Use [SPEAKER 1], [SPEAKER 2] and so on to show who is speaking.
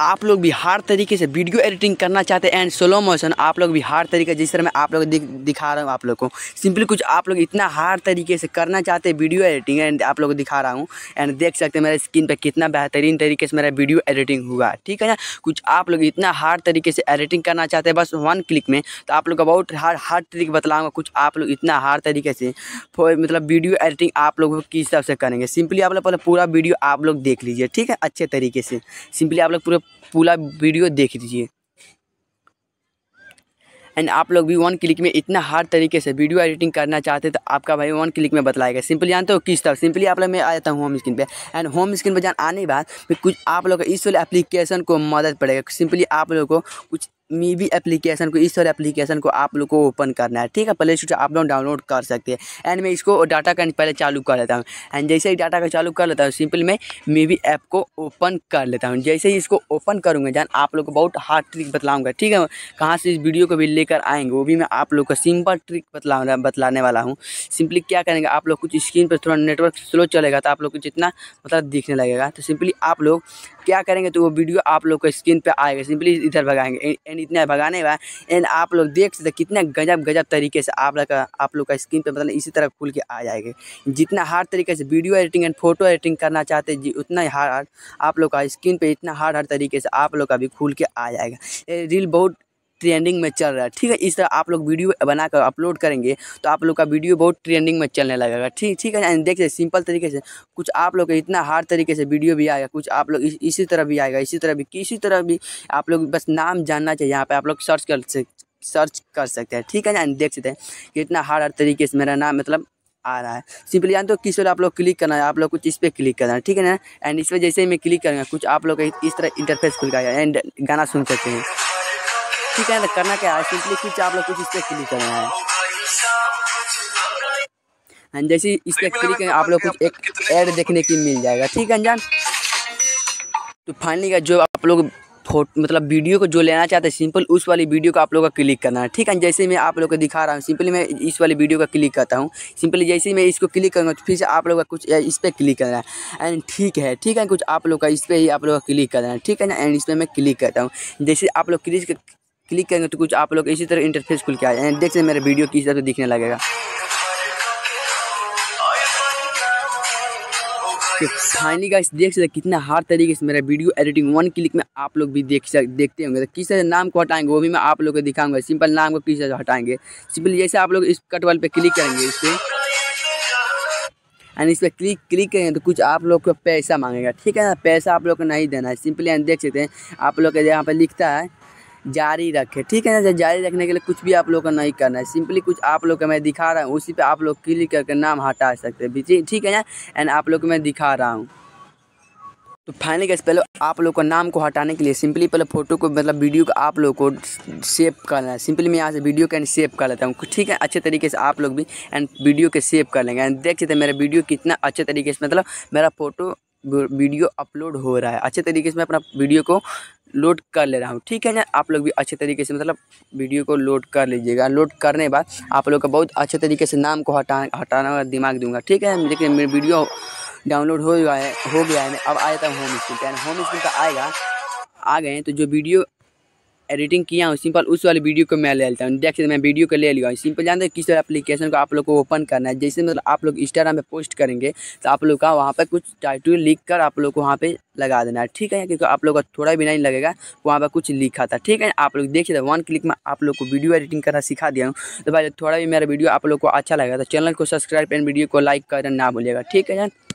[SPEAKER 1] आप लोग भी हर तरीके से वीडियो एडिटिंग करना चाहते हैं एंड स्लो मोशन आप लोग भी हर तरीके जिस तरह मैं आप लोग दिखा रहा हूँ आप लोग को सिंपली कुछ आप लोग इतना हार तरीके से करना चाहते हैं वीडियो एडिटिंग एंड आप लोग दिखा रहा हूँ एंड देख सकते हैं मेरे स्क्रीन पर कितना बेहतरीन तरीके से मेरा वीडियो एडिटिंग हुआ ठीक है ना कुछ आप लोग इतना हार तरीके से एडिटिंग करना चाहते हैं बस वन क्लिक में तो आप लोग का बहुत हर हर तरीके बताऊँगा कुछ आप लोग इतना हार तरीके से मतलब वीडियो एडिटिंग आप लोग किस हिसाब से करेंगे सिंपली आप लोग पहले पूरा वीडियो आप लोग देख लीजिए ठीक है अच्छे तरीके से सिंपली आप लोग पूरे पूरा वीडियो देख लीजिए एंड आप लोग भी वन क्लिक में इतना हार्ड तरीके से वीडियो एडिटिंग करना चाहते हैं तो आपका भाई वन क्लिक में बतलाएगा सिंपली जानते हो किस तरह सिंपली आप लोग मैं आ जाता हूँ होम स्क्रीन पे एंड होम स्क्रीन पर जान आने के बाद कुछ आप लोग इस वाले एप्लीकेशन को मदद पड़ेगा सिंपली आप लोगों को कुछ भी एप्लीकेशन को इस वाले एप्लीकेशन को आप लोग को ओपन करना है ठीक है प्ले स्टोर आप लोग डाउनलोड कर सकते हैं एंड मैं इसको डाटा का पहले चालू कर लेता हूँ एंड जैसे ही डाटा का चालू कर लेता हूँ सिंपल मैं मी भी ऐप को ओपन कर लेता हूँ जैसे ही इसको ओपन करूँगा जान आप लोग को बहुत हार्ड ट्रिक बतलाऊँगा ठीक है कहाँ से इस वीडियो को भी लेकर आएंगे वो भी मैं आप लोग को सिंपल ट्रिक बतला बतलाने वाला हूँ सिंपली क्या करेंगे आप लोग कुछ स्क्रीन पर थोड़ा नेटवर्क स्लो चलेगा तो आप लोग को जितना मतलब दिखने लगेगा तो सिंपली आप लोग क्या करेंगे तो वो वीडियो आप लोग को स्क्रीन पर आएगा सिंपली इधर भगाएंगे एंड इतना भगाने वाला एंड आप लोग देख सकते कितना गजब गजब तरीके से आप लोग का आप लोग का स्क्रीन पर मतलब इसी तरह खुल के आ जाएगा जितना हार्ड तरीके से video editing and photo editing करना चाहते जी उतना ही हार्ड आप लोग का स्क्रीन पर इतना हार्ड हार्ड तरीके से आप लोग का भी खुल के आ जाएगा रील बहुत ट्रेंडिंग में चल रहा है ठीक है इस तरह आप लोग वीडियो बनाकर अपलोड करेंगे तो आप लोग का वीडियो बहुत ट्रेंडिंग में चलने लगेगा ठीक ठीक है देखिए सिंपल तरीके से कुछ आप लोग इतना हार्ड तरीके से वीडियो भी आएगा कुछ आप लोग इस, इसी तरह भी आएगा इसी तरह भी किसी तरह भी आप लोग बस नाम जानना चाहिए यहाँ पर आप लोग सर्च कर सर्च कर सकते हैं ठीक है ना देख सकते हैं कि इतना हार्ड हार्ड तरीके से मेरा नाम मतलब आ रहा है सिंपली यानी तो किस पर आप लोग क्लिक करना है आप लोग कुछ इस पर क्लिक करना है ठीक है ना एंड इस पर जैसे ही मैं क्लिक करूँगा कुछ आप लोग इस तरह इंटरफेस खुल गया एंड गाना सुन सकते हैं ठीक है ना करना क्या है सिंपली खींच आप लोग कुछ इस पर क्लिक करना है एंड जैसे इस पर क्लिक करें आप लोग कुछ एक एड देखने की मिल जाएगा ठीक है अंजान तो फाइनली का जो आप लोग फोटो मतलब वीडियो को जो लेना चाहते हैं सिंपल उस वाली वीडियो को आप लोगों का क्लिक करना है ठीक है जैसे मैं आप लोग को दिखा रहा हूँ सिंपली मैं इस वाली वीडियो का क्लिक करता हूँ सिंपली जैसे ही मैं इसको क्लिक करूँगा तो फिर से आप लोग का कुछ इस पर क्लिक करना है एंड ठीक है ठीक है कुछ आप लोग का इस पर ही आप लोग का क्लिक करना है ठीक है ना एंड इस पर मैं क्लिक करता हूँ जैसे आप लोग क्लिक क्लिक करेंगे तो कुछ आप लोग इसी तरह इंटरफेस खुल के आ जाए देख सकते मेरा वीडियो किस तरह से दिखने लगेगा फाइनली गाइस देख सकते कितना हार्ड तरीके से मेरा वीडियो एडिटिंग वन क्लिक में आप लोग भी देख सक देखते होंगे तो किस तरह नाम को हटाएंगे वो भी मैं आप लोग को दिखाऊंगा सिंपल नाम को किस तरह हटाएंगे सिंपल जैसे आप लोग इस कट वाल पे क्लिक करेंगे इस पर एंड इस पर क्लिक क्लिक करेंगे तो कुछ आप लोग को पैसा मांगेगा ठीक है ना पैसा आप लोग को नहीं देना है सिंपली देख सकते हैं आप लोग का यहाँ पर लिखता है जारी रखें ठीक है ना जारी रखने के लिए कुछ भी आप लोग को नहीं करना है सिंपली कुछ आप लोग का मैं दिखा रहा हूँ उसी पे आप लोग क्लिक करके नाम हटा सकते हैं ठीक है ना एंड आप लोग को मैं दिखा रहा हूँ तो फाइनली गैस पहले आप लोग को नाम को हटाने के लिए सिंपली पहले फोटो को मतलब वीडियो को आप लोग को सेव करना है सिंपली मैं यहाँ से वीडियो का सेव कर लेता हूँ ठीक है अच्छे तरीके से आप लोग भी एंड वीडियो के सेव कर लेंगे एंड देख सकते हैं मेरा वीडियो कितना अच्छे तरीके से मतलब मेरा फोटो वीडियो अपलोड हो रहा है अच्छे तरीके से मैं अपना वीडियो को लोड कर ले रहा हूँ ठीक है ना आप लोग भी अच्छे तरीके से मतलब वीडियो को लोड कर लीजिएगा लोड करने के बाद आप लोग का बहुत अच्छे तरीके से नाम को हटा हटाना का दिमाग दूंगा ठीक है लेकिन मेरी वीडियो डाउनलोड हो गया है हो गया है अब आ जाता हूँ होम स्क्रीन होम स्क्रीन का आएगा आ गए तो जो वीडियो एडिटिंग किया हूँ सिंपल उस वाली वीडियो को मैं ले लेता हूँ देख सकते मैं वीडियो को ले लिया हूँ सिंपल जानते हैं किस तरह एप्लीकेशन को आप लोग को ओपन करना है जैसे मतलब आप लोग इंस्टाग्राम पे पोस्ट करेंगे तो आप लोग का वहाँ पर कुछ टाइटल लिख कर आप लोग को वहाँ पे लगा देना है ठीक है क्योंकि आप लोग का थोड़ा भी नहीं लगेगा वहाँ पर कुछ लिखा था ठीक है आप लोग देख सकते वन क्लिक में आप लोग को वीडियो एडिटिंग करना सिखा दिया हूँ तो भाई थोड़ा भी मेरा वीडियो आप लोग को अच्छा लगेगा तो चैनल को सब्सक्राइब एंड वीडियो को लाइक करना ना भूलिएगा ठीक है